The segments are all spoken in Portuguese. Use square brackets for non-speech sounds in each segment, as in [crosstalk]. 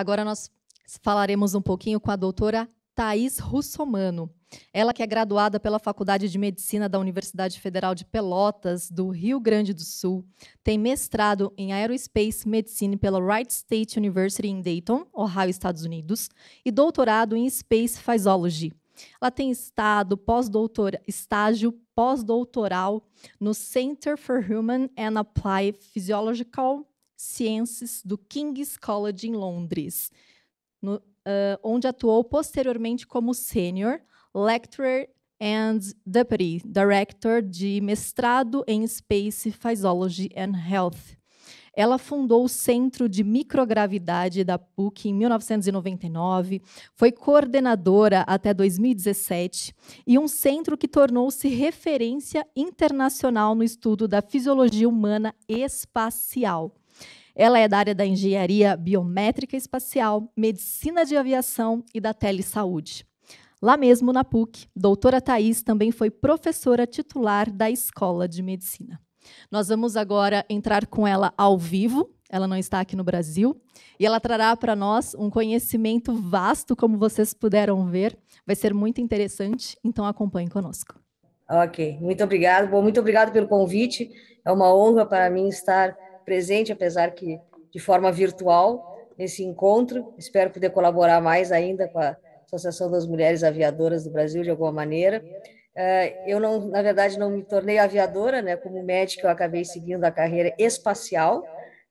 Agora nós falaremos um pouquinho com a doutora Thais Russomano. Ela que é graduada pela Faculdade de Medicina da Universidade Federal de Pelotas, do Rio Grande do Sul, tem mestrado em Aerospace Medicine pela Wright State University em Dayton, Ohio, Estados Unidos, e doutorado em Space Physiology. Ela tem estado pós-doutor, estágio pós-doutoral no Center for Human and Applied Physiological Sciences do King's College em Londres, no, uh, onde atuou posteriormente como Senior Lecturer and Deputy Director de mestrado em Space Physiology and Health. Ela fundou o Centro de Microgravidade da PUC em 1999, foi coordenadora até 2017 e um centro que tornou-se referência internacional no estudo da fisiologia humana espacial. Ela é da área da engenharia biométrica espacial, medicina de aviação e da telesaúde. Lá mesmo na PUC, doutora Thais também foi professora titular da Escola de Medicina. Nós vamos agora entrar com ela ao vivo. Ela não está aqui no Brasil e ela trará para nós um conhecimento vasto, como vocês puderam ver. Vai ser muito interessante, então acompanhe conosco. Ok, muito obrigado. muito obrigado pelo convite. É uma honra para mim estar presente, apesar que de forma virtual, nesse encontro. Espero poder colaborar mais ainda com a Associação das Mulheres Aviadoras do Brasil, de alguma maneira. É, eu, não, na verdade, não me tornei aviadora, né? como médica, eu acabei seguindo a carreira espacial,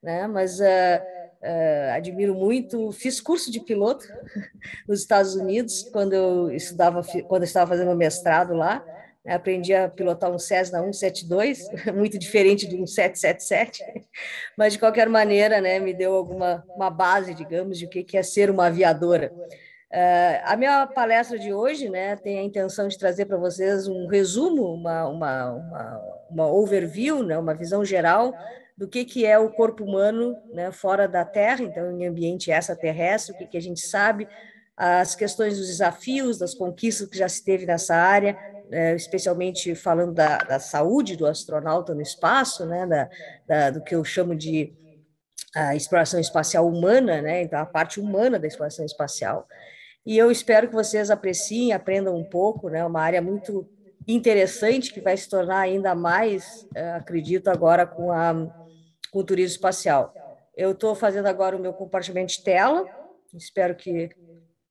né? mas uh, uh, admiro muito. Fiz curso de piloto [laughs] nos Estados Unidos, quando eu, estudava, quando eu estava fazendo mestrado lá é, aprendi a pilotar um Cessna 172, [laughs] muito diferente de um 777, mas de qualquer maneira, né, me deu alguma uma base, digamos, de o que é ser uma aviadora. Uh, a minha palestra de hoje né, tem a intenção de trazer para vocês um resumo, uma, uma, uma, uma, overview, né, uma visão geral do que, que é o corpo humano né, fora da Terra, então em ambiente extraterrestre, o que, que a gente sabe, as questões dos desafios, das conquistas que já se teve nessa área, é, especialmente falando da, da, saúde do astronauta no espaço, né, da, da, do que eu chamo de a exploração espacial humana, né, então a parte humana da exploração espacial. E eu espero que vocês apreciem, aprendam um pouco, né, uma área muito interessante que vai se tornar ainda mais, eh, acredito agora com, a, com o turismo espacial. Eu estou fazendo agora o meu compartilhamento de tela, espero que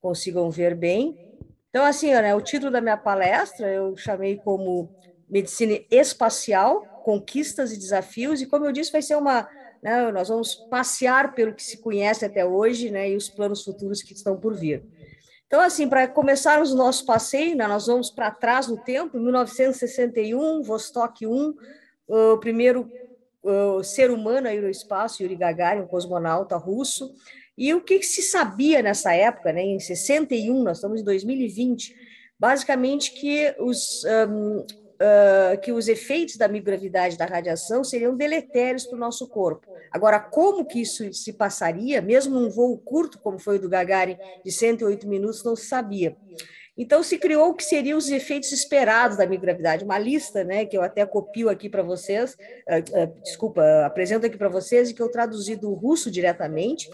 consigam ver bem. Então, assim, né, o título da minha palestra eu chamei como Medicina Espacial, Conquistas e Desafios, e como eu disse, vai ser uma. Né, nós vamos passear pelo que se conhece até hoje né, e os planos futuros que estão por vir. Então, assim, para começarmos o nosso passeio, né, nós vamos para trás no tempo, 1961, Vostok 1, o primeiro o ser humano aí no espaço, Yuri Gagarin, um cosmonauta russo. E o que, se sabia nessa época, né, em 61, nós estamos em 2020, basicamente que os, um, uh, que os efeitos da microgravidade da radiação seriam deletérios para o nosso corpo. Agora, como que isso se passaria, mesmo um voo curto, como foi o do Gagarin, de 108 minutos, não se sabia. Então, se criou o que seriam os efeitos esperados da microgravidade, uma lista né, que eu até copio aqui para vocês, uh, uh, desculpa, apresento aqui para vocês e que eu traduzi do russo diretamente,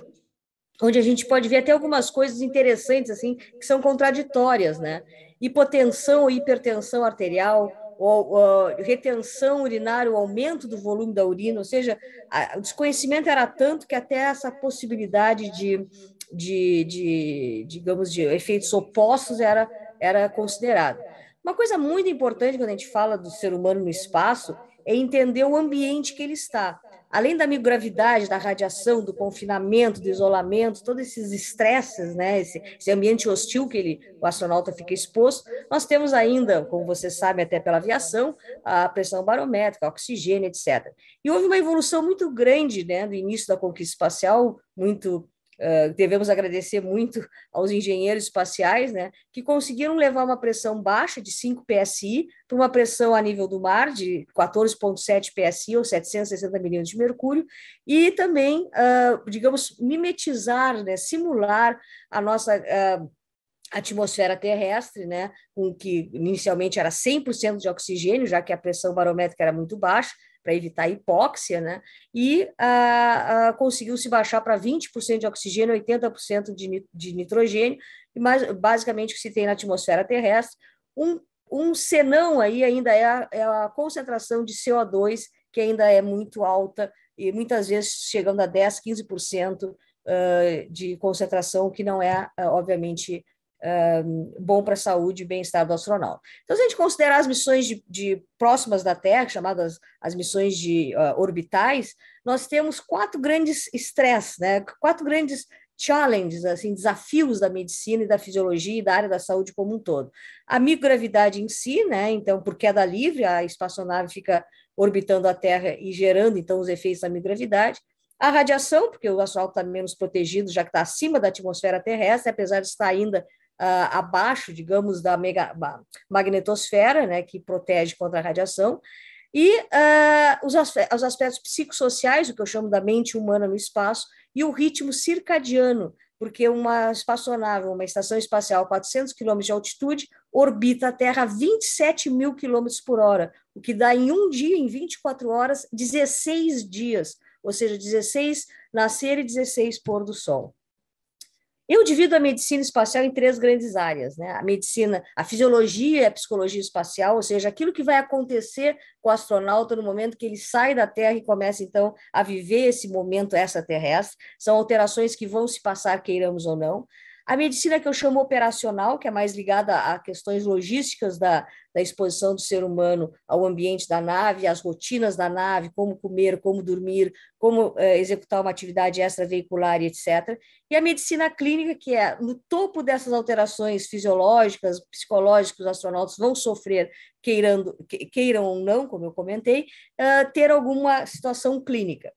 onde a gente pode ver até algumas coisas interessantes assim que são contraditórias, né? Hipotensão ou hipertensão arterial, ou, ou, retenção urinária, o aumento do volume da urina, ou seja, a, o desconhecimento era tanto que até essa possibilidade de, de, de digamos, de efeitos opostos era, era considerada. Uma coisa muito importante quando a gente fala do ser humano no espaço é entender o ambiente que ele está além da microgravidade, da radiação, do confinamento, do isolamento, todos esses estresses, né, esse, esse, ambiente hostil que ele, o astronauta fica exposto, nós temos ainda, como vocês sabem até pela aviação, a pressão barométrica, oxigênio, etc. E houve uma evolução muito grande né, do início da conquista espacial, muito Uh, devemos agradecer muito aos engenheiros espaciais, né, que conseguiram levar uma pressão baixa de 5 psi para uma pressão a nível do mar de 14,7 psi ou 760 milhões de mercúrio, e também, uh, digamos, mimetizar, né, simular a nossa. Uh, atmosfera terrestre, né, com que inicialmente era 100% de oxigênio, já que a pressão barométrica era muito baixa, para evitar a hipóxia, né? E ah, ah, conseguiu se baixar para 20% de oxigênio, 80% de, de nitrogênio, e mais, basicamente o que se tem na atmosfera terrestre. Um, um senão aí ainda é a, é a concentração de CO2, que ainda é muito alta, e muitas vezes chegando a 10, 15% ah, de concentração, que não é, obviamente, bom para a saúde e bem-estar do astronauta. Então, se a gente considerar as missões de, de próximas da Terra, chamadas as missões de uh, orbitais, nós temos quatro grandes estresses, né? quatro grandes challenges, assim, desafios da medicina e da fisiologia e da área da saúde como um todo. A microgravidade em si, né? Então, por queda livre, a espaçonave fica orbitando a Terra e gerando, então, os efeitos da microgravidade. A radiação, porque o astronauta está menos protegido, já que está acima da atmosfera terrestre, apesar de estar ainda Uh, abaixo, digamos, da mega, magnetosfera, né, que protege contra a radiação, e uh, os, os aspectos psicossociais, o que eu chamo da mente humana no espaço, e o ritmo circadiano, porque uma espaçonave, uma estação espacial a 400 km de altitude, orbita a Terra a 27 mil km por hora, o que dá em um dia, em 24 horas, 16 dias, ou seja, 16 nascer e 16 pôr do sol. Eu divido a medicina espacial em três grandes áreas, né? A medicina, a fisiologia e a psicologia espacial, ou seja, aquilo que vai acontecer com o astronauta no momento que ele sai da Terra e começa então a viver esse momento extraterrestre, são alterações que vão se passar queiramos ou não. A medicina que eu chamo operacional, que é mais ligada a questões logísticas da, da exposição do ser humano ao ambiente da nave, às rotinas da nave, como comer, como dormir, como eh, executar uma atividade extraveicular e etc. E a medicina clínica, que é no topo dessas alterações fisiológicas, psicológicas, os astronautas vão sofrer, queirando, queiram ou não, como eu comentei, uh, ter alguma situação clínica.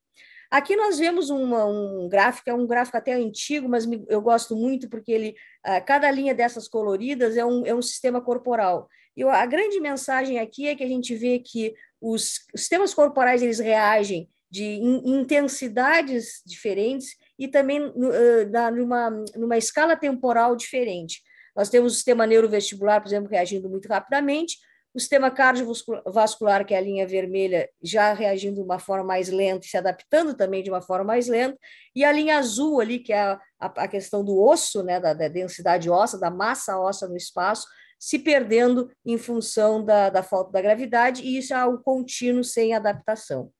Aqui nós vemos uma, um gráfico, é um gráfico até antigo, mas me, eu gosto muito porque ele, ah, cada linha dessas coloridas é um, é um sistema corporal. E a grande mensagem aqui é que a gente vê que os, sistemas corporais eles reagem de in, intensidades diferentes e também uh, numa, numa escala temporal diferente. Nós temos o sistema neurovestibular, por exemplo, reagindo muito rapidamente, o sistema cardiovascular, que é a linha vermelha, já reagindo de uma forma mais lenta e se adaptando também de uma forma mais lenta. E a linha azul ali, que é a, a questão do osso, né, da, da, densidade óssea, da massa óssea no espaço, se perdendo em função da, da falta da gravidade, e isso é algo contínuo sem adaptação.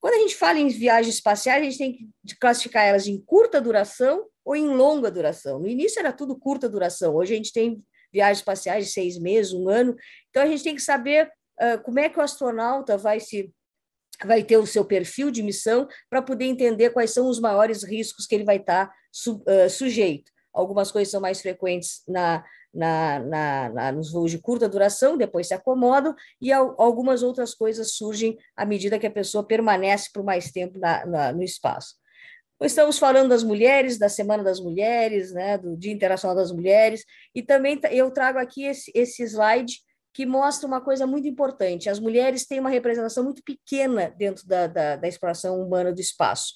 Quando a gente fala em viagens espaciais, a gente tem que classificar elas em curta duração ou em longa duração. No início era tudo curta duração, hoje a gente tem viagens espaciais de seis meses, um ano. Então, a gente tem que saber uh, como é que o astronauta vai se vai ter o seu perfil de missão para poder entender quais são os maiores riscos que ele vai estar tá su, uh, sujeito. Algumas coisas são mais frequentes na, na, na, na, nos voos de curta duração, depois se acomodam, e al, algumas outras coisas surgem à medida que a pessoa permanece por mais tempo na, no espaço. Estamos falando das mulheres, da Semana das Mulheres, né, do Dia Internacional das Mulheres, e também eu trago aqui esse, esse slide que mostra uma coisa muito importante: as mulheres têm uma representação muito pequena dentro da, da, da exploração humana do espaço.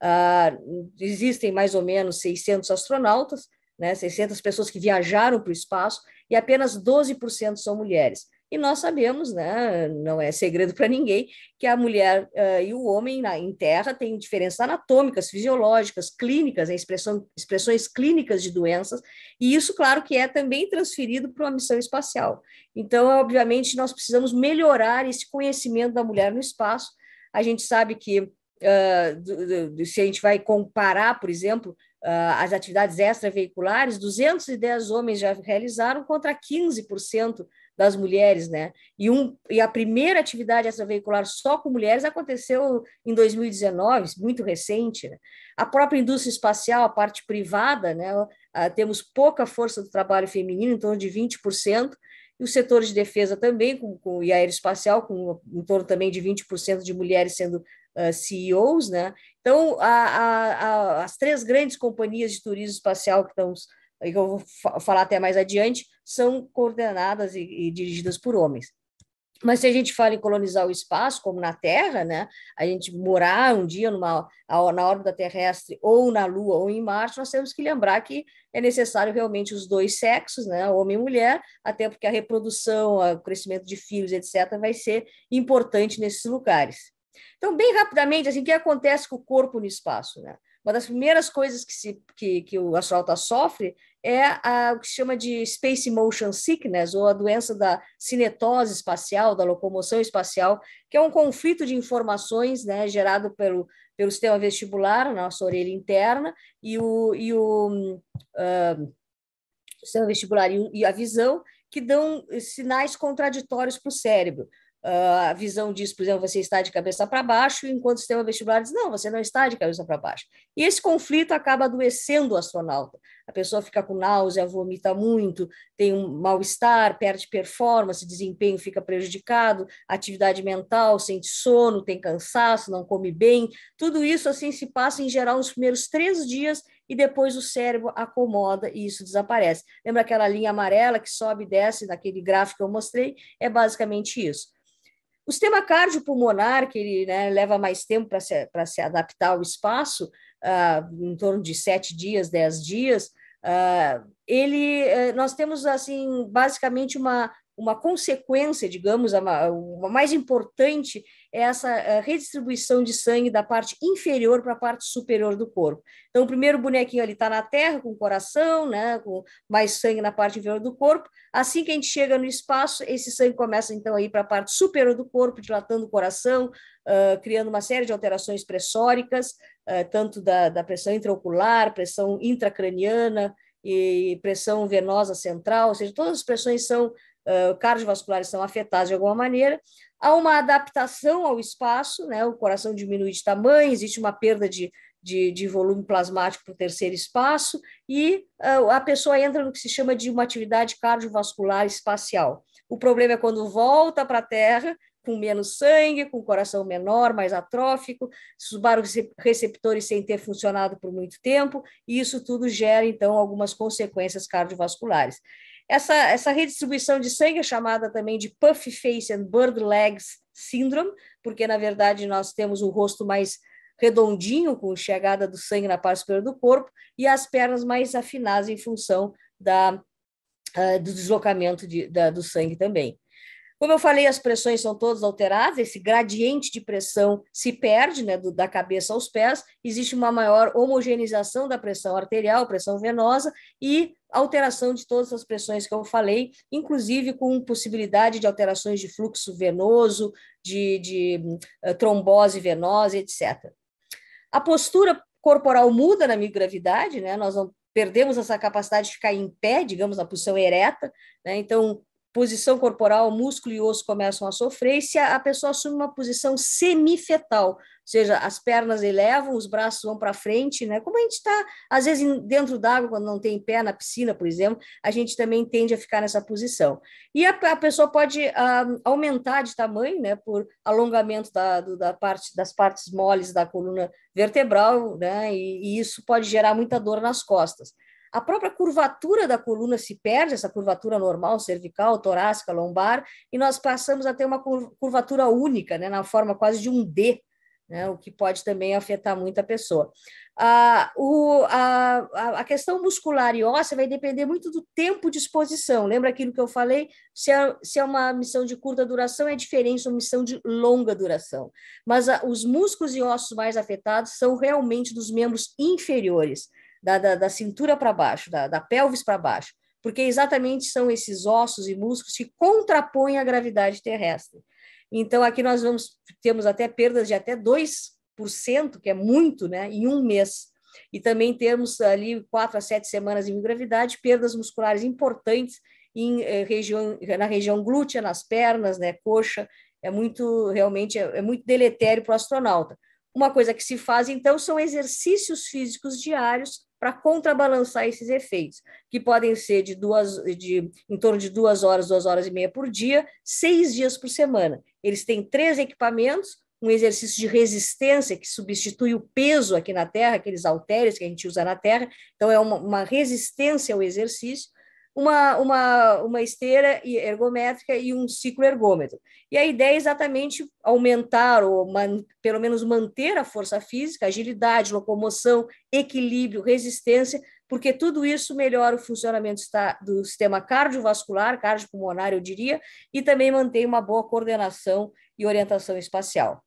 Ah, existem mais ou menos 600 astronautas, né, 600 pessoas que viajaram para o espaço, e apenas 12% são mulheres. E nós sabemos, né, não é segredo para ninguém, que a mulher uh, e o homem na, em terra têm diferenças anatômicas, fisiológicas, clínicas, né, expressão, expressões clínicas de doenças, e isso, claro, que é também transferido para uma missão espacial. Então, obviamente, nós precisamos melhorar esse conhecimento da mulher no espaço. A gente sabe que Uh, do, do, se a gente vai comparar, por exemplo, uh, as atividades extraveiculares, 210 homens já realizaram contra 15% das mulheres, né? E, um, e a primeira atividade extraveicular só com mulheres aconteceu em 2019, muito recente. Né? A própria indústria espacial, a parte privada, né? Ah, temos pouca força do trabalho feminino, em torno de 20%, e o setor de defesa também, com, com, e aeroespacial, com em torno também de 20% de mulheres sendo uh, ah, CEOs, né? Então, a, a, a, as três grandes companhias de turismo espacial que estamos que eu vou falar até mais adiante, são coordenadas e, e dirigidas por homens. Mas se a gente fala em colonizar o espaço, como na Terra, né? a gente morar um dia numa, na órbita terrestre, ou na Lua, ou em Marte, nós temos que lembrar que é necessário realmente os dois sexos, né? homem e mulher, até porque a reprodução, o crescimento de filhos, etc., vai ser importante nesses lugares. Então, bem rapidamente, assim, o que acontece com o corpo no espaço? Né? Uma das primeiras coisas que, se, que, que o astronauta sofre é a, o que se chama de space motion sickness, ou a doença da cinetose espacial, da locomoção espacial, que é um conflito de informações né, gerado pelo, pelo sistema vestibular, nossa orelha interna, e o, e o uh, sistema vestibular e, e a visão, que dão sinais contraditórios para o cérebro. Uh, a visão disso, por exemplo, você está de cabeça para baixo, enquanto o sistema vestibular diz, não, você não está de cabeça para baixo. E esse conflito acaba adoecendo o astronauta. A pessoa fica com náusea, vomita muito, tem um mal-estar, perde performance, desempenho fica prejudicado, atividade mental, sente sono, tem cansaço, não come bem. Tudo isso, assim, se passa em geral nos primeiros três dias e depois o cérebro acomoda e isso desaparece. Lembra aquela linha amarela que sobe e desce naquele gráfico que eu mostrei? É basicamente isso. O sistema cardiopulmonar, que ele né, leva mais tempo para se, se adaptar ao espaço, uh, em torno de sete dias, dez dias, uh, ele, uh, nós temos, assim, basicamente uma, uma consequência, digamos, a, a mais importante essa eh, redistribuição de sangue da parte inferior para a parte superior do corpo. Então, o primeiro bonequinho ali está na terra, com o coração, né, com mais sangue na parte inferior do corpo. Assim que a gente chega no espaço, esse sangue começa então aí para a parte superior do corpo, dilatando o coração, uh, criando uma série de alterações pressóricas, uh, tanto da, da pressão intraocular, pressão intracraniana e pressão venosa central, ou seja, todas as pressões são uh, cardiovasculares são afetadas de alguma maneira. Há uma adaptação ao espaço, né? o coração diminui de tamanho, existe uma perda de, de, de volume plasmático para o terceiro espaço, e uh, a pessoa entra no que se chama de uma atividade cardiovascular espacial. O problema é quando volta para a Terra, com menos sangue, com coração menor, mais atrófico, receptores sem ter funcionado por muito tempo, e isso tudo gera, então, algumas consequências cardiovasculares. Essa, essa redistribuição de sangue é chamada também de puff face and bird legs syndrome, porque na verdade nós temos o rosto mais redondinho com chegada do sangue na parte superior do corpo e as pernas mais afinadas em função da, uh, do deslocamento de, da, do sangue também. Como eu falei, as pressões são todas alteradas, esse gradiente de pressão se perde né, do, da cabeça aos pés, existe uma maior homogeneização da pressão arterial, pressão venosa, e alteração de todas as pressões que eu falei, inclusive com possibilidade de alterações de fluxo venoso, de, de uh, trombose venosa, etc. A postura corporal muda na microgravidade, né? Nós não perdemos essa capacidade de ficar em pé, digamos, na posição ereta, né? Então, posição corporal, músculo e osso começam a sofrer, e se a, pessoa assume uma posição semifetal, ou seja, as pernas elevam, os braços vão para frente, né? Como a gente está, às vezes, dentro d'água, quando não tem pé, na piscina, por exemplo, a gente também tende a ficar nessa posição. E a, a pessoa pode ah, aumentar de tamanho, né, por alongamento da, do, da parte, das partes moles da coluna vertebral, né, e, e isso pode gerar muita dor nas costas. A própria curvatura da coluna se perde, essa curvatura normal, cervical, torácica, lombar, e nós passamos a ter uma curvatura única, né, na forma quase de um D, né, o que pode também afetar muito a pessoa. Ah, o, a, a questão muscular e óssea vai depender muito do tempo de exposição. Lembra aquilo que eu falei? Se é, se é uma missão de curta duração, é diferente de uma missão de longa duração. Mas a, os músculos e ossos mais afetados são realmente dos membros inferiores da, da, da cintura para baixo, da, da pelvis para baixo, porque exatamente são esses ossos e músculos que contrapõem a gravidade terrestre. Então, aqui nós vamos, temos até perdas de até 2%, que é muito, né, em um mês. E também temos ali quatro a sete semanas em gravidade, perdas musculares importantes em, eh, região, na região glútea, nas pernas, né, coxa, é muito realmente é, é muito deletério para o astronauta. Uma coisa que se faz então são exercícios físicos diários para contrabalançar esses efeitos, que podem ser de duas, de, em torno de duas horas, duas horas e meia por dia, seis dias por semana. Eles têm três equipamentos, um exercício de resistência que substitui o peso aqui na Terra, aqueles halteres que a gente usa na Terra, então é uma, uma resistência ao exercício, uma, uma, uma esteira ergométrica e um ciclo ergômetro. E a ideia é exatamente aumentar ou man, pelo menos manter a força física, agilidade, locomoção, equilíbrio, resistência, porque tudo isso melhora o funcionamento do sistema cardiovascular, cardiopulmonar, eu diria, e também mantém uma boa coordenação e orientação espacial.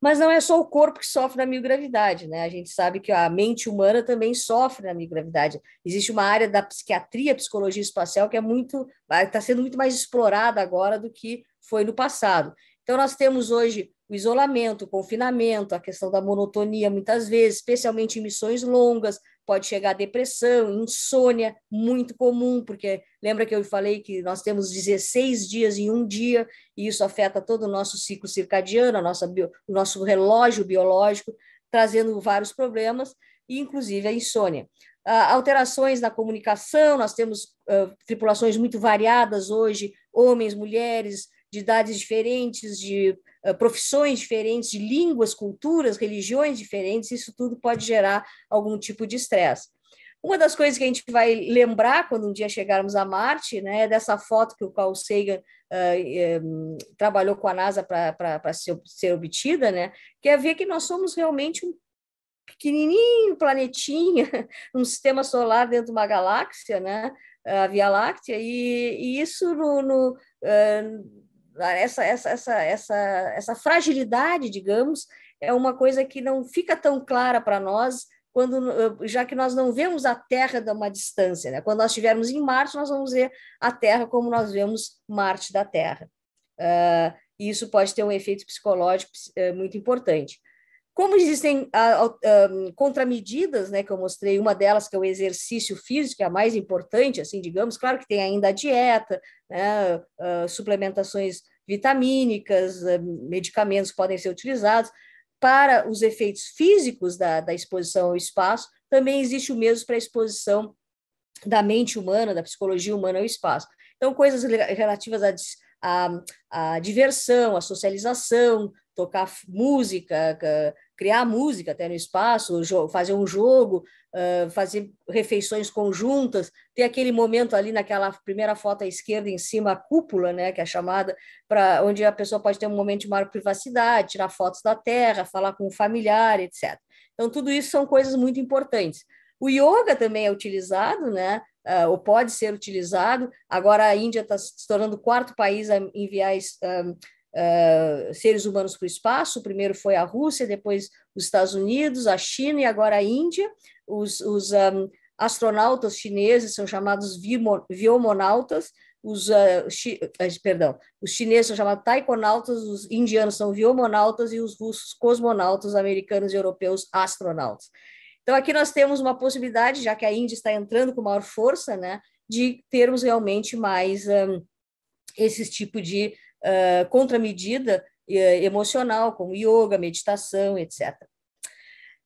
Mas não é só o corpo que sofre na microgravidade, né? A gente sabe que a mente humana também sofre na microgravidade. Existe uma área da psiquiatria, psicologia espacial, que é muito, está sendo muito mais explorada agora do que foi no passado. Então, nós temos hoje o isolamento, o confinamento, a questão da monotonia, muitas vezes, especialmente em missões longas, pode chegar a depressão, insônia, muito comum, porque lembra que eu falei que nós temos 16 dias em um dia, e isso afeta todo o nosso ciclo circadiano, a nossa bio, o nosso relógio biológico, trazendo vários problemas, e inclusive a insônia. Uh, alterações na comunicação, nós temos uh, tripulações muito variadas hoje, homens, mulheres, de idades diferentes, de eh, profissões diferentes, de línguas, culturas, religiões diferentes, isso tudo pode gerar algum tipo de estresse. Uma das coisas que a gente vai lembrar quando um dia chegarmos a Marte, né, é dessa foto que o Carl Sagan uh, eh, um, eh, trabalhou com a NASA para ser, ser obtida, né, que é ver que nós somos realmente um pequenininho planetinha, [laughs] um sistema solar dentro de uma galáxia, né, a Via Láctea, e, e isso no, no uh, essa, essa, essa, essa, essa fragilidade, digamos, é uma coisa que não fica tão clara para nós, quando, eh, já que nós não vemos a Terra de uma distância. Né? Quando nós estivermos em Marte, nós vamos ver a Terra como nós vemos Marte da Terra. Uh, e isso pode ter um efeito psicológico uh, muito importante. Como existem a, ah, a, ah, contramedidas, né, que eu mostrei, uma delas que é o exercício físico, é a mais importante, assim, digamos, claro que tem ainda a dieta, né, uh, suplementações vitamínicas, uh, medicamentos podem ser utilizados. Para os efeitos físicos da, da exposição ao espaço, também existe o mesmo para a exposição da mente humana, da psicologia humana ao espaço. Então, coisas relativas à diversão, à socialização, tocar música, criar música até no espaço, fazer um jogo, fazer refeições conjuntas, ter aquele momento ali naquela primeira foto à esquerda em cima a cúpula, né, que é chamada para onde a pessoa pode ter um momento de maior privacidade, tirar fotos da terra, falar com o um familiar, etc. Então tudo isso são coisas muito importantes. O yoga também é utilizado, né? Uh, ou pode ser utilizado. Agora a Índia está se tornando o quarto país a enviar seres humanos para o espaço. O primeiro foi a Rússia, depois os Estados Unidos, a China e agora a Índia. Os, os um, astronautas chineses são chamados viomonautas, os, uh, chi, eh, perdão, os chineses são chamados taikonautas, os indianos são viomonautas e os russos cosmonautas, americanos e europeus astronautas. Então aqui nós temos uma possibilidade, já que a Índia está entrando com maior força, né, de termos realmente mais um, esse tipo de uh, contramedida eh, emocional, como yoga, meditação, etc.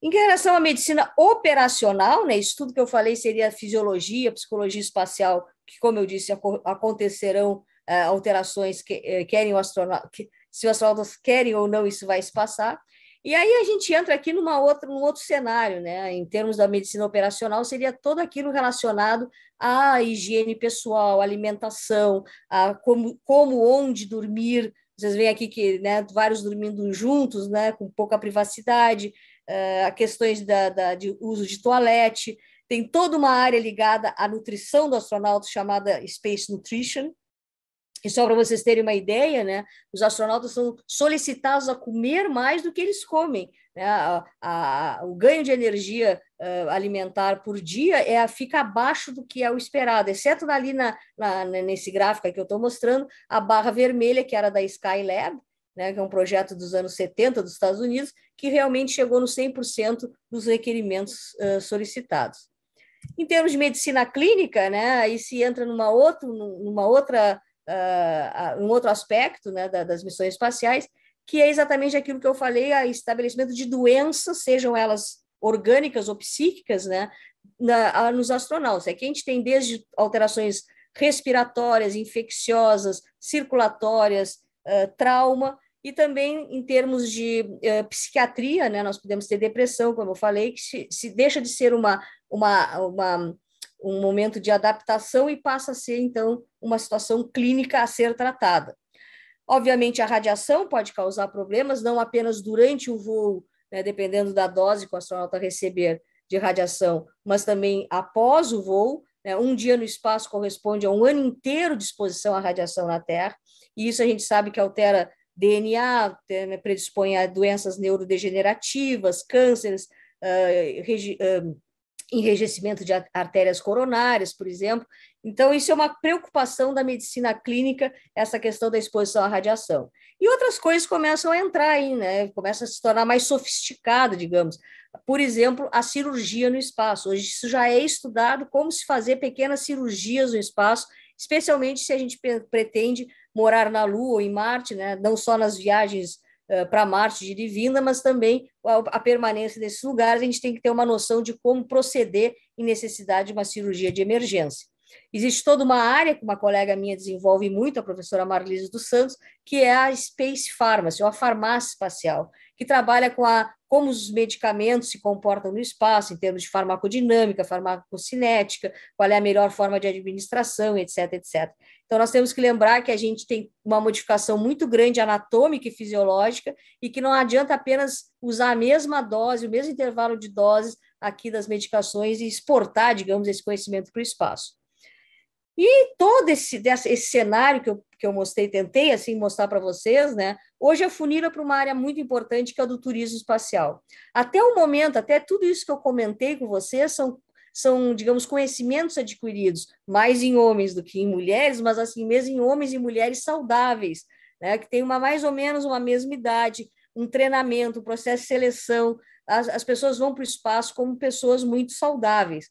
Em relação à medicina operacional, né, isso tudo que eu falei seria a fisiologia, psicologia espacial, que, como eu disse, acontecerão ah, alterações que eh, querem o astronauta, que, se os astronautas querem ou não, isso vai se passar. E aí a gente entra aqui numa outra, num outro cenário, né? Em termos da medicina operacional, seria todo aquilo relacionado à higiene pessoal, alimentação, a como, como onde dormir. Vocês veem aqui que né, vários dormindo juntos, né, com pouca privacidade, uh, questões da, da, de uso de toalete. Tem toda uma área ligada à nutrição do astronauta chamada Space Nutrition, e só para vocês terem uma ideia, né, os astronautas são solicitados a comer mais do que eles comem. Né? A, a, o ganho de energia uh, alimentar por dia é, fica abaixo do que é o esperado, exceto ali na, na nesse gráfico que eu estou mostrando, a barra vermelha, que era da Skylab, né, que é um projeto dos anos 70 dos Estados Unidos, que realmente chegou no 100% dos requerimentos uh, solicitados. Em termos de medicina clínica, né, aí se entra numa, outro, numa outra uh, um outro aspecto né, da, das missões espaciais, que é exatamente aquilo que eu falei, a estabelecimento de doenças, sejam elas orgânicas ou psíquicas, né, na, a, nos astronautas. Aqui é a gente tem desde alterações respiratórias, infecciosas, circulatórias, uh, trauma, e também em termos de uh, psiquiatria, né, nós podemos ter depressão, como eu falei, que se, se deixa de ser uma, uma, uma um momento de adaptação e passa a ser, então, uma situação clínica a ser tratada. Obviamente, a radiação pode causar problemas, não apenas durante o voo, né, dependendo da dose que o astronauta receber de radiação, mas também após o voo. Né, um dia no espaço corresponde a um ano inteiro de exposição à radiação na Terra, e isso a gente sabe que altera DNA, né, predispõe a doenças neurodegenerativas, cânceres, uh, enrijecimento de artérias coronárias, por exemplo. Então, isso é uma preocupação da medicina clínica, essa questão da exposição à radiação. E outras coisas começam a entrar aí, né? Começa a se tornar mais sofisticado, digamos. Por exemplo, a cirurgia no espaço. Hoje isso já é estudado como se fazer pequenas cirurgias no espaço, especialmente se a gente pretende morar na Lua ou em Marte, né? Não só nas viagens eh, para Marte de Divina, mas também a, a, permanência desses lugares, a gente tem que ter uma noção de como proceder em necessidade de uma cirurgia de emergência. Existe toda uma área que uma colega minha desenvolve muito, a professora Marlisa dos Santos, que é a Space Pharmacy, ou a farmácia espacial, que trabalha com a, como os medicamentos se comportam no espaço, em termos de farmacodinâmica, farmacocinética, qual é a melhor forma de administração, etc, etc. Então, nós temos que lembrar que a gente tem uma modificação muito grande anatômica e fisiológica e que não adianta apenas usar a mesma dose, o mesmo intervalo de doses aqui das medicações e exportar, digamos, esse conhecimento para o espaço. E todo esse, esse cenário que eu, que eu mostrei, tentei assim mostrar para vocês, né? Hoje afunila para uma área muito importante que é a do turismo espacial. Até o momento, até tudo isso que eu comentei com vocês, são são, digamos, conhecimentos adquiridos mais em homens do que em mulheres, mas assim mesmo em homens e mulheres saudáveis, né, que tem uma mais ou menos uma mesma idade, um treinamento, um processo de seleção, as, as pessoas vão para o espaço como pessoas muito saudáveis.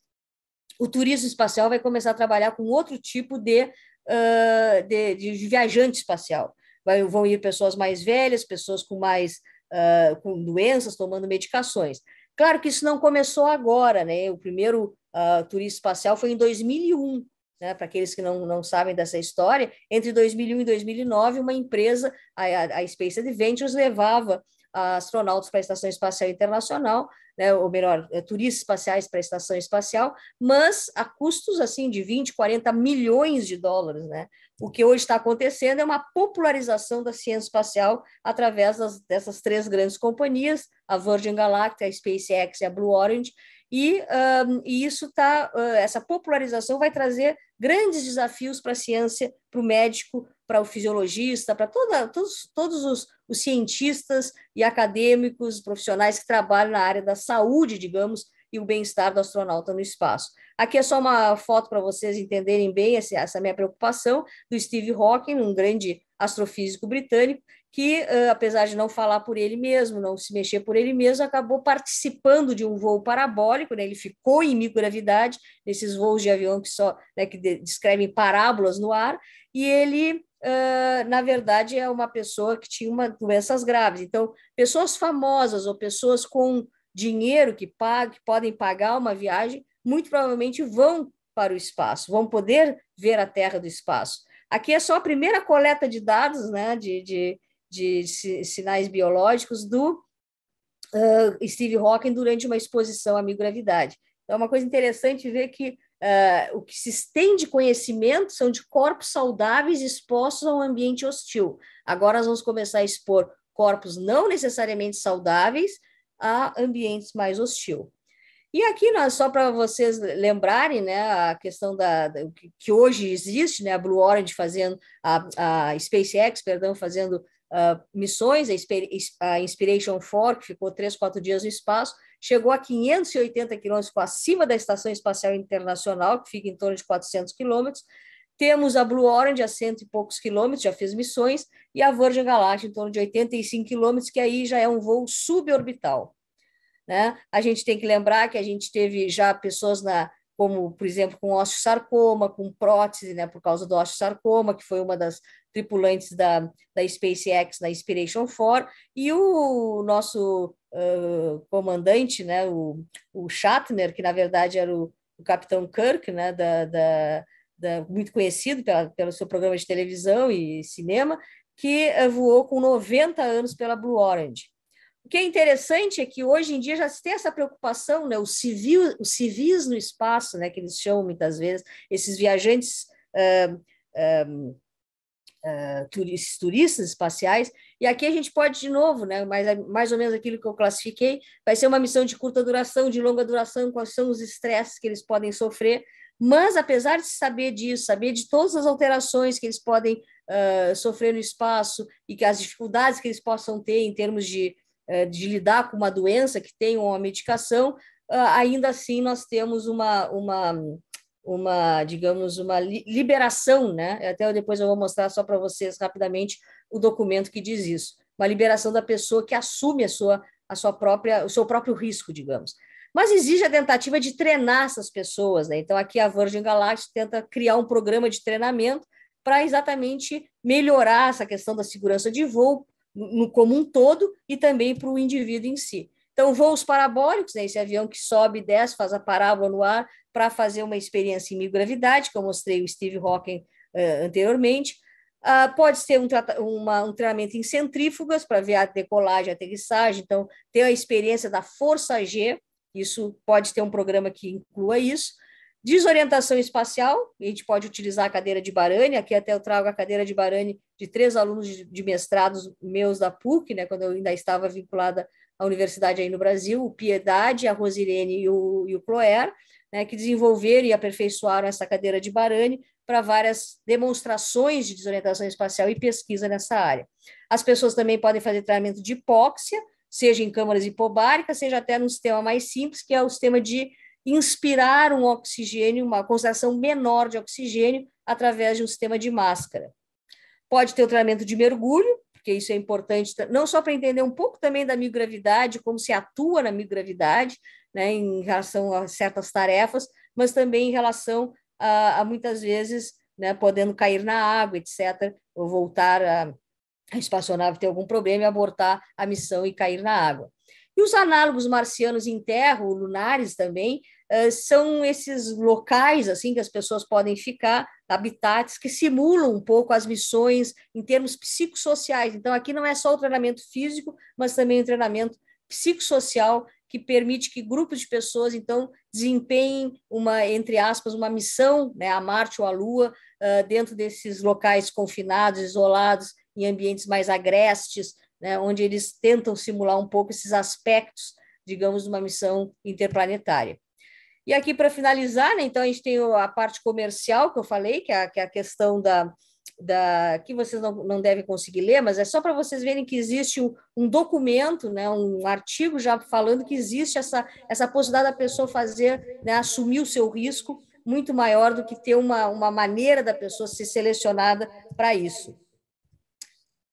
O turismo espacial vai começar a trabalhar com outro tipo de, uh, de, de viajante espacial. Vai, vão ir pessoas mais velhas, pessoas com mais uh, com doenças, tomando medicações. Claro que isso não começou agora, né? O primeiro uh, espacial foi em 2001, né, para aqueles que não, não sabem dessa história, entre 2001 e 2009, uma empresa, a, a Space Adventures, levava astronautas para a Estação Espacial Internacional, né, ou melhor, eh, turistas espaciais para a Estação Espacial, mas a custos assim de 20, 40 milhões de dólares. Né? O que hoje está acontecendo é uma popularização da ciência espacial através das, dessas três grandes companhias, a Virgin Galactic, a SpaceX e a Blue Origin, e, um, e isso tá, uh, essa popularização vai trazer grandes desafios para a ciência, para o médico, para o fisiologista, para todos, todos os, os cientistas e acadêmicos, profissionais que trabalham na área da saúde, digamos, e o bem-estar do astronauta no espaço. Aqui é só uma foto para vocês entenderem bem essa, essa minha preocupação do Steve Hawking, um grande astrofísico britânico, que, apesar de não falar por ele mesmo, não se mexer por ele mesmo, acabou participando de um voo parabólico, né? ele ficou em microgravidade, nesses voos de avião que só né, que descrevem parábolas no ar, e ele, na verdade, é uma pessoa que tinha uma, doenças graves. Então, pessoas famosas ou pessoas com dinheiro que, pagam, que podem pagar uma viagem, muito provavelmente vão para o espaço, vão poder ver a Terra do espaço. Aqui é só a primeira coleta de dados, né, de, de de sinais biológicos do uh, Steve Hawking durante uma exposição à microgravidade. Então, é uma coisa interessante ver que uh, o que se tem de conhecimento são de corpos saudáveis expostos a um ambiente hostil. Agora nós vamos começar a expor corpos não necessariamente saudáveis a ambientes mais hostil. E aqui, nós, né, só para vocês lembrarem, né, a questão da, da, que hoje existe, né, a Blue Origin fazendo, a, a SpaceX, perdão, fazendo uh, missões, a, a Inspiration 4, que ficou três, quatro dias no espaço, chegou a 580 quilômetros acima da Estação Espacial Internacional, que fica em torno de 400 quilômetros, temos a Blue Orange a cento e poucos quilômetros, já fez missões, e a Virgin Galactic em torno de 85 quilômetros, que aí já é um voo suborbital. Né? A gente tem que lembrar que a gente teve já pessoas na, como, por exemplo, com osteosarcoma, com prótese, né, por causa do osteosarcoma, que foi uma das tripulantes da, da SpaceX na Inspiration 4, e o nosso uh, comandante, né, o, o Shatner, que na verdade era o, o Capitão Kirk, né, da, da, da muito conhecido pela, pelo seu programa de televisão e cinema, que voou com 90 anos pela Blue Orange. O que é interessante é que hoje em dia já se tem essa preocupação, né? O civil, os civis no espaço, né? Que eles chamam muitas vezes esses viajantes uh, uh, turistas, turistas espaciais. E aqui a gente pode de novo, né? Mais, é mais ou menos aquilo que eu classifiquei, vai ser uma missão de curta duração, de longa duração. Quais são os estresses que eles podem sofrer? Mas, apesar de saber disso, saber de todas as alterações que eles podem uh, sofrer no espaço e que as dificuldades que eles possam ter em termos de é, de lidar com uma doença que tem uma medicação, ah, ainda assim nós temos uma, uma, uma digamos, uma liberação, né? Até depois eu vou mostrar só para vocês rapidamente o documento que diz isso. Uma liberação da pessoa que assume a sua, a sua própria, o seu próprio risco, digamos. Mas exige a tentativa de treinar essas pessoas, né? Então aqui a Virgin Galactic tenta criar um programa de treinamento para exatamente melhorar essa questão da segurança de voo no como um todo e também para o indivíduo em si. Então, voos parabólicos, né, esse avião que sobe e desce, faz a parábola no ar para fazer uma experiência em microgravidade, que eu mostrei o Steve Hawking uh, anteriormente. Uh, pode ser um, uma, um treinamento em centrífugas para ver a decolagem, a aterrissagem, então ter a experiência da força G, isso pode ter um programa que inclua isso. Desorientação espacial, a gente pode utilizar a cadeira de Barani, aqui até eu trago a cadeira de Barani de três alunos de, mestrados meus da PUC, né, quando eu ainda estava vinculada à universidade aí no Brasil, o Piedade, a Rosirene e o, e o Cloer, né, que desenvolveram e aperfeiçoaram essa cadeira de Barani para várias demonstrações de desorientação espacial e pesquisa nessa área. As pessoas também podem fazer tratamento de hipóxia, seja em câmaras hipobáricas, seja até num sistema mais simples, que é o sistema de inspirar um oxigênio, uma concentração menor de oxigênio, através de um sistema de máscara. Pode ter o treinamento de mergulho, porque isso é importante, não só para entender um pouco também da microgravidade, como se atua na microgravidade, né, em relação a certas tarefas, mas também em relação a, a muitas vezes né, podendo cair na água, etc., ou voltar a, a espaçonave ter algum problema e abortar a missão e cair na água. E os análogos marcianos em Terra, lunares também, eh, são esses locais assim que as pessoas podem ficar, habitats que simulam um pouco as missões em termos psicossociais. Então, aqui não é só o treinamento físico, mas também o treinamento psicossocial que permite que grupos de pessoas então desempenhem uma entre aspas uma missão, né, a Marte ou a Lua, eh, dentro desses locais confinados, isolados, em ambientes mais agrestes, né, onde eles tentam simular um pouco esses aspectos, digamos, de uma missão interplanetária. E aqui, para finalizar, né, então a gente tem a parte comercial que eu falei, que é a, que é a questão da, da, que vocês não, não, devem conseguir ler, mas é só para vocês verem que existe um, um, documento, né, um artigo já falando que existe essa, essa possibilidade da pessoa fazer, né, assumir o seu risco muito maior do que ter uma, uma maneira da pessoa ser selecionada para isso.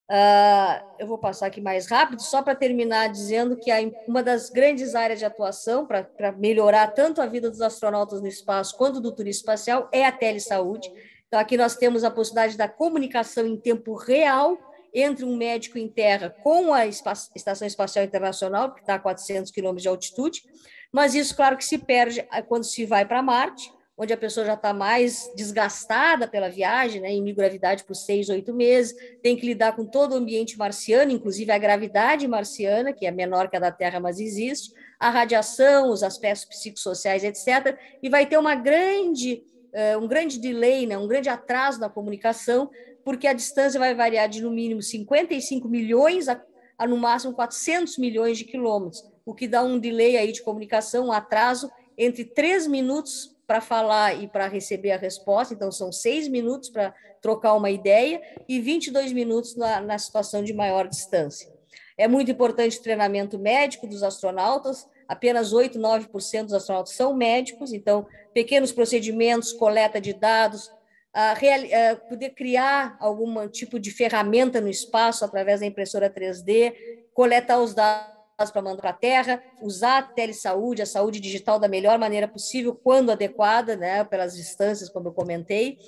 Uh, eu vou passar aqui mais rápido, só para terminar dizendo que uma das grandes áreas de atuação para melhorar tanto a vida dos astronautas no espaço quanto do turismo espacial é a telesaúde. Então, aqui nós temos a possibilidade da comunicação em tempo real entre um médico em terra com a Estação Espacial Internacional, que está a 400 quilômetros de altitude, mas isso, claro, que se perde ah, quando se vai para Marte, onde a pessoa já está mais desgastada pela viagem, né, em microgravidade por seis, oito meses, tem que lidar com todo o ambiente marciano, inclusive a gravidade marciana, que é menor que a da Terra, mas existe, a radiação, os aspectos psicossociais, etc., e vai ter uma grande, eh, um grande delay, né, um grande atraso na comunicação, porque a distância vai variar de no mínimo 55 milhões a, a no máximo 400 milhões de quilômetros, o que dá um delay aí de comunicação, um atraso entre três minutos para falar e para receber a resposta, então são seis minutos para trocar uma ideia e 22 minutos na, na situação de maior distância. É muito importante o treinamento médico dos astronautas, apenas 8, 9% dos astronautas são médicos, então pequenos procedimentos, coleta de dados, a, a, poder criar algum tipo de ferramenta no espaço através da impressora 3D, coletar os dados para mandar para a terra, usar a telesaúde, a saúde digital da melhor maneira possível, quando adequada, né, pelas distâncias, como eu comentei,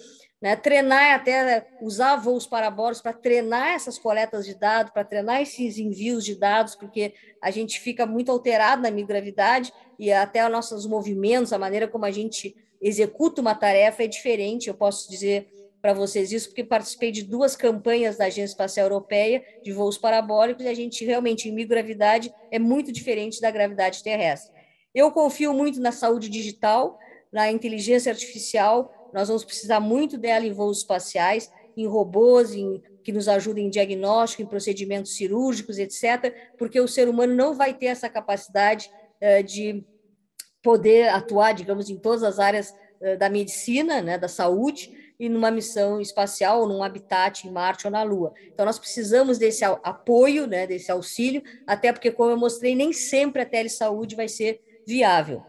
né, treinar até usar voos parabólicos para treinar essas coletas de dados, para treinar esses envios de dados, porque a gente fica muito alterado na migravidade e até os nossos movimentos, a maneira como a gente executa uma tarefa é diferente. Eu posso dizer para vocês isso, porque participei de duas campanhas da Agência Espacial Europeia de voos parabólicos e a gente realmente, em microgravidade, é muito diferente da gravidade terrestre. Eu confio muito na saúde digital, na inteligência artificial, nós vamos precisar muito dela em voos espaciais, em robôs, em, que nos ajudem em diagnóstico, em procedimentos cirúrgicos, etc., porque o ser humano não vai ter essa capacidade eh, de poder atuar, digamos, em todas as áreas eh, da medicina, né, da saúde, e numa missão espacial, ou num habitat em Marte ou na Lua. Então, nós precisamos desse apoio, né, desse auxílio, até porque, como eu mostrei, nem sempre a telesaúde vai ser viável.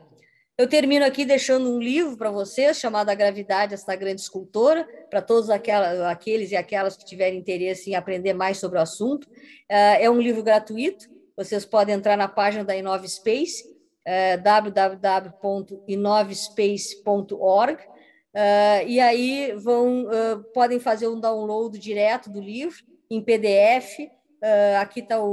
Eu termino aqui deixando um livro para vocês, chamado A Gravidade, esta grande escultora, para todos aqueles e aquelas que tiverem interesse em aprender mais sobre o assunto. É, é um livro gratuito, vocês podem entrar na página da Inove Space, é, www.inovespace.org, Uh, e aí vão uh, podem fazer um download direto do livro em PDF. Uh, ah, aqui está o,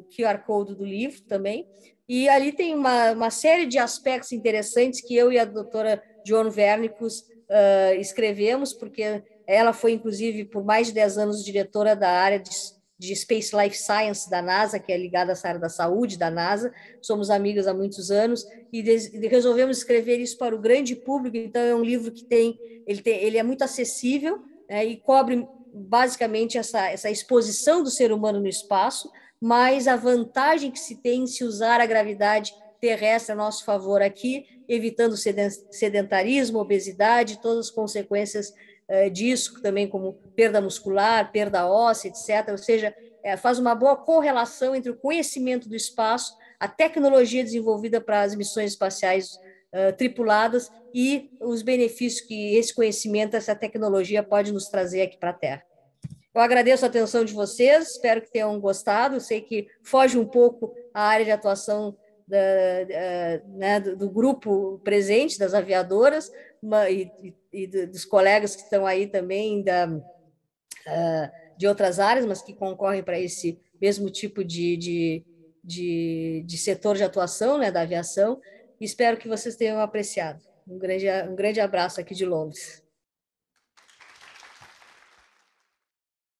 o, QR Code do livro também. E ali tem uma, uma, série de aspectos interessantes que eu e a doutora Joan Vernicus escrevemos, porque ela foi, inclusive, por mais de 10 anos diretora da área de de Space Life Science da NASA, que é ligada à área da saúde da NASA. Somos amigas há muitos anos e resolvemos escrever isso para o grande público. Então é um livro que tem, ele, tem, ele é muito acessível né, e cobre basicamente essa, essa exposição do ser humano no espaço, mas a vantagem que se tem em se usar a gravidade terrestre a nosso favor aqui, evitando sedentarismo, obesidade, todas as consequências eh, disso também como perda muscular, perda óssea, etc. Ou seja, eh, faz uma boa correlação entre o conhecimento do espaço, a tecnologia desenvolvida para as missões espaciais eh, tripuladas e os benefícios que esse conhecimento, essa tecnologia pode nos trazer aqui para a Terra. Eu agradeço a atenção de vocês, espero que tenham gostado. sei que foge um pouco a área de atuação da, da, né, do, do grupo presente, das aviadoras, e, e, dos colegas que estão aí também da, ah, de outras áreas, mas que concorrem para esse mesmo tipo de, de, de, de, setor de atuação né, da aviação. Espero que vocês tenham apreciado. Um grande, um grande abraço aqui de Londres.